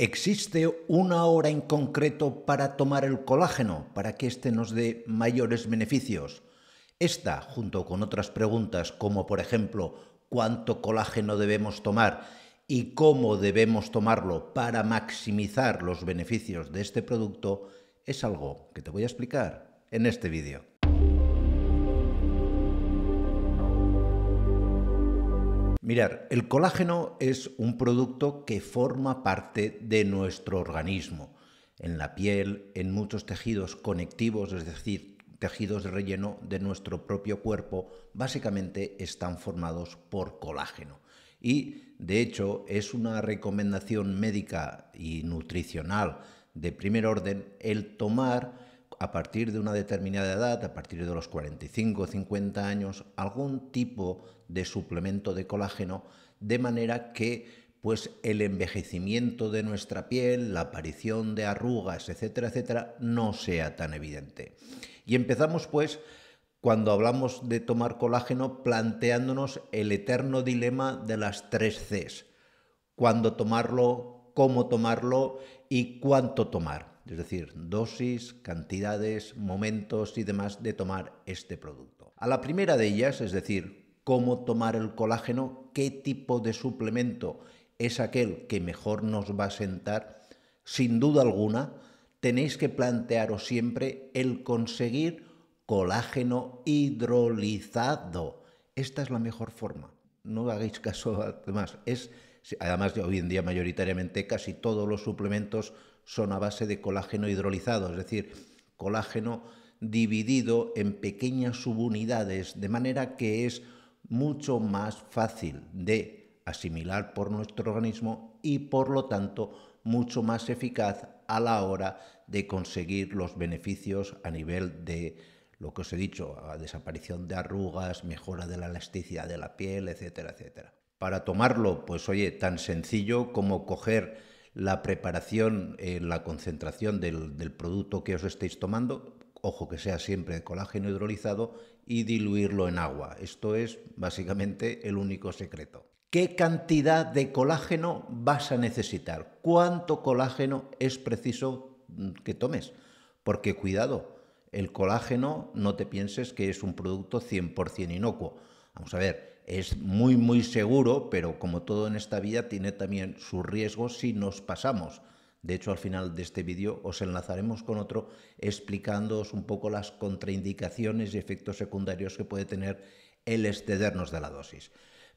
¿Existe una hora en concreto para tomar el colágeno para que éste nos dé mayores beneficios? Esta, junto con otras preguntas como por ejemplo cuánto colágeno debemos tomar y cómo debemos tomarlo para maximizar los beneficios de este producto, es algo que te voy a explicar en este vídeo. Mirar, el colágeno es un producto que forma parte de nuestro organismo, en la piel, en muchos tejidos conectivos, es decir, tejidos de relleno de nuestro propio cuerpo, básicamente están formados por colágeno. Y, de hecho, es una recomendación médica y nutricional de primer orden el tomar a partir de una determinada edad, a partir de los 45 o 50 años, algún tipo de suplemento de colágeno, de manera que pues el envejecimiento de nuestra piel, la aparición de arrugas, etcétera, etcétera, no sea tan evidente. Y empezamos pues cuando hablamos de tomar colágeno planteándonos el eterno dilema de las tres Cs. Cuándo tomarlo, cómo tomarlo y cuánto tomar es decir, dosis, cantidades, momentos y demás de tomar este producto. A la primera de ellas, es decir, cómo tomar el colágeno, qué tipo de suplemento es aquel que mejor nos va a sentar, sin duda alguna, tenéis que plantearos siempre el conseguir colágeno hidrolizado. Esta es la mejor forma. No hagáis caso a demás. Es, además, hoy en día mayoritariamente casi todos los suplementos son a base de colágeno hidrolizado, es decir, colágeno dividido en pequeñas subunidades, de manera que es mucho más fácil de asimilar por nuestro organismo y por lo tanto mucho más eficaz a la hora de conseguir los beneficios a nivel de lo que os he dicho, desaparición de arrugas, mejora de la elasticidad de la piel, etcétera, etcétera. Para tomarlo, pues oye, tan sencillo como coger la preparación, eh, la concentración del, del producto que os estéis tomando, ojo que sea siempre de colágeno hidrolizado, y diluirlo en agua. Esto es básicamente el único secreto. ¿Qué cantidad de colágeno vas a necesitar? ¿Cuánto colágeno es preciso mm, que tomes? Porque cuidado, el colágeno no te pienses que es un producto 100% inocuo Vamos a ver, es muy, muy seguro, pero como todo en esta vida tiene también sus riesgos si nos pasamos. De hecho, al final de este vídeo os enlazaremos con otro explicándoos un poco las contraindicaciones y efectos secundarios que puede tener el excedernos de la dosis.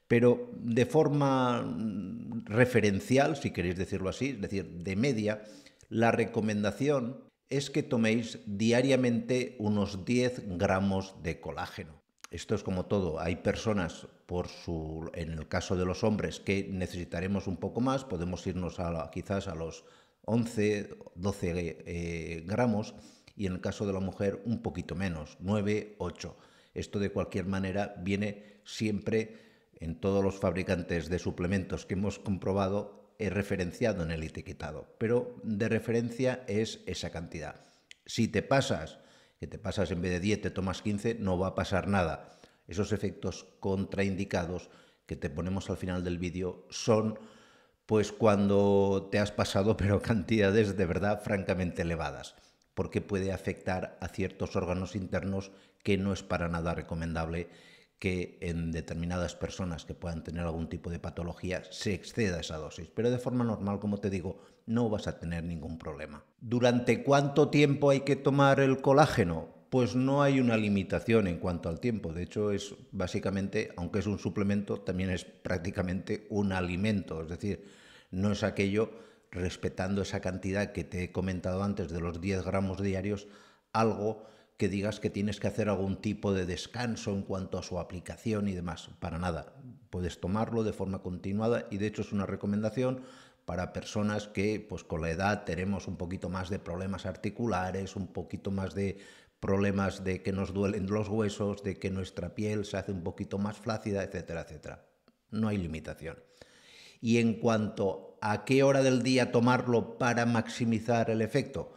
Pero de forma mm, referencial, si queréis decirlo así, es decir, de media, la recomendación es que toméis diariamente unos 10 gramos de colágeno esto es como todo, hay personas en el caso de los hombres que necesitaremos un poco más, podemos irnos a, quizás a los 11, 12 eh, gramos y en el caso de la mujer un poquito menos, 9, 8. Esto de cualquier manera viene siempre en todos los fabricantes de suplementos que hemos comprobado eh, referenciado en el etiquetado, pero de referencia es esa cantidad. Si te pasas que te pasas en vez de 10, te tomas 15, no va a pasar nada. Esos efectos contraindicados que te ponemos al final del vídeo son pues cuando te has pasado pero cantidades de verdad francamente elevadas, porque puede afectar a ciertos órganos internos que no es para nada recomendable que en determinadas personas que puedan tener algún tipo de patología se exceda esa dosis, pero de forma normal, como te digo, no vas a tener ningún problema. ¿Durante cuánto tiempo hay que tomar el colágeno? Pues no hay una limitación en cuanto al tiempo, de hecho es básicamente, aunque es un suplemento, también es prácticamente un alimento, es decir, no es aquello respetando esa cantidad que te he comentado antes de los 10 gramos diarios, algo que digas que tienes que hacer algún tipo de descanso en cuanto a su aplicación y demás. Para nada. Puedes tomarlo de forma continuada y de hecho es una recomendación para personas que pues con la edad tenemos un poquito más de problemas articulares, un poquito más de problemas de que nos duelen los huesos, de que nuestra piel se hace un poquito más flácida, etcétera, etcétera. No hay limitación. Y en cuanto a qué hora del día tomarlo para maximizar el efecto,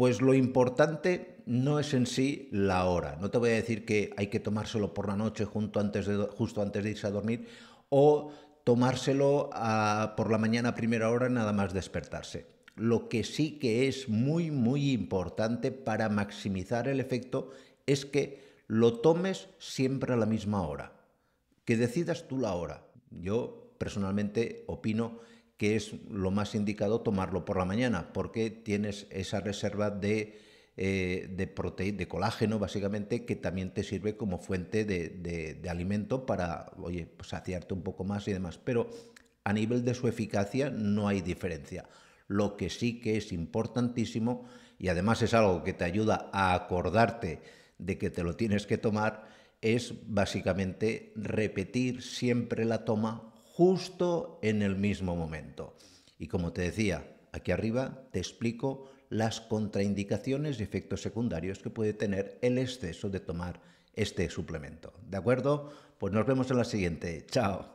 pues lo importante no es en sí la hora. No te voy a decir que hay que tomárselo por la noche antes de, justo antes de irse a dormir o tomárselo por la mañana a primera hora nada más despertarse. Lo que sí que es muy muy importante para maximizar el efecto es que lo tomes siempre a la misma hora. Que decidas tú la hora. Yo personalmente opino que es lo más indicado tomarlo por la mañana, porque tienes esa reserva de, eh, de, colágeno, básicamente, que también te sirve como fuente de, alimento para, oye, pues, saciarte un poco más y demás. Pero a nivel de su eficacia no hay diferencia. Lo que sí que es importantísimo, y además es algo que te ayuda a acordarte de que te lo tienes que tomar, es básicamente repetir siempre la toma justo en el mismo momento. Y como te decía, aquí arriba te explico las contraindicaciones y efectos secundarios que puede tener el exceso de tomar este suplemento. ¿De acuerdo? Pues nos vemos en la siguiente. Chao.